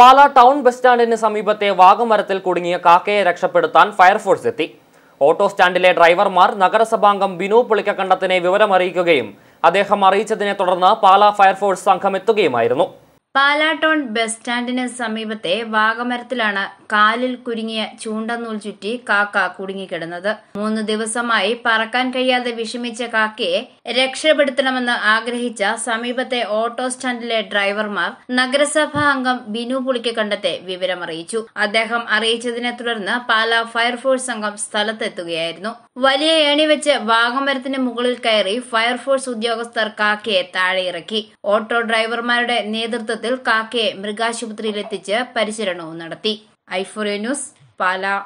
Pala town bus സ്റ്റാൻഡിന് സമീപത്തെ വാഗമരത്തിൽ കുടുങ്ങിയ കാക്കയെ രക്ഷപ്പെടുത്താൻ ഫയർഫോഴ്സ് എത്തി ഓട്ടോ സ്റ്റാൻഡിലെ ഡ്രൈവർമാർ നഗരസഭാംഗം ബിനു പുളിക്കക്കണ്ടത്തിനെ വിവരമറിയിക്കുകയും അദ്ദേഹം അറിയിച്ചതിനെ തുടർന്ന് പാലാ ഫയർഫോഴ്സ് സംഘം എത്തുകയുമായിരുന്നു പാലാട്ടോൺ ബസ് സ്റ്റാൻഡിന് സമീപത്തെ വാഗമരത്തിലാണ് കാലിൽ കുരുങ്ങിയ ചൂണ്ടനൂൽ ചുറ്റി കാക്ക കുടുങ്ങിക്കിടന്നത് മൂന്ന് ദിവസമായി പറക്കാൻ കഴിയാതെ വിഷമിച്ച കാക്കയെ രക്ഷപ്പെടുത്തണമെന്ന് ആഗ്രഹിച്ച സമീപത്തെ ഓട്ടോ സ്റ്റാൻഡിലെ ഡ്രൈവർമാർ നഗരസഭാ അംഗം ബിനു കണ്ടെത്തെ വിവരമറിയിച്ചു അദ്ദേഹം അറിയിച്ചതിനെ തുടർന്ന് പാല ഫയർഫോഴ്സ് അംഗം സ്ഥലത്തെത്തുകയായിരുന്നു വലിയ ഏണി വെച്ച് വാഗമരത്തിന് മുകളിൽ കയറി ഫയർഫോഴ്സ് ഉദ്യോഗസ്ഥർ കാക്കയെ താഴെയിറക്കി ഓട്ടോ ഡ്രൈവർമാരുടെ നേതൃത്വം സംഘത്തിൽ കാക്കയെ മൃഗാശുപത്രിയിലെത്തിച്ച് പരിചരണവും നടത്തി ഐഫോറിയ ന്യൂസ് പാലാ